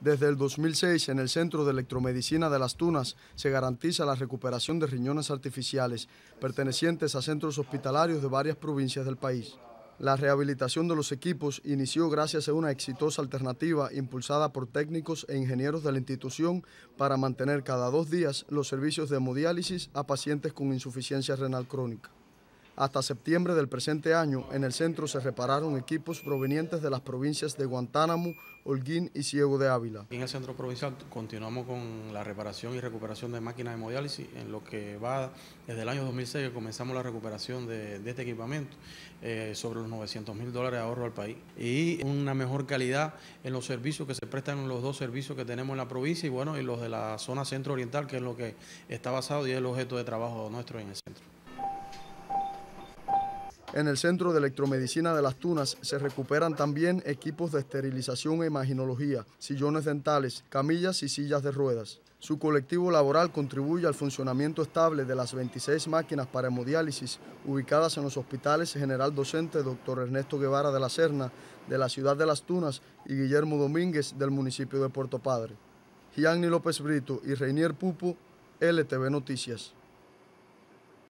Desde el 2006, en el Centro de Electromedicina de las Tunas, se garantiza la recuperación de riñones artificiales pertenecientes a centros hospitalarios de varias provincias del país. La rehabilitación de los equipos inició gracias a una exitosa alternativa impulsada por técnicos e ingenieros de la institución para mantener cada dos días los servicios de hemodiálisis a pacientes con insuficiencia renal crónica. Hasta septiembre del presente año, en el centro se repararon equipos provenientes de las provincias de Guantánamo, Holguín y Ciego de Ávila. En el centro provincial continuamos con la reparación y recuperación de máquinas de hemodiálisis, en lo que va desde el año 2006 que comenzamos la recuperación de, este equipamiento, eh, sobre los 900 mil dólares de ahorro al país. Y una mejor calidad en los servicios que se prestan en los dos servicios que tenemos en la provincia y bueno, y los de la zona centro oriental, que es lo que está basado y es el objeto de trabajo nuestro en el centro. En el Centro de Electromedicina de las Tunas se recuperan también equipos de esterilización e imaginología, sillones dentales, camillas y sillas de ruedas. Su colectivo laboral contribuye al funcionamiento estable de las 26 máquinas para hemodiálisis ubicadas en los hospitales General Docente Dr. Ernesto Guevara de la Serna de la ciudad de Las Tunas y Guillermo Domínguez del municipio de Puerto Padre. Gianni López Brito y Reinier Pupo, LTV Noticias.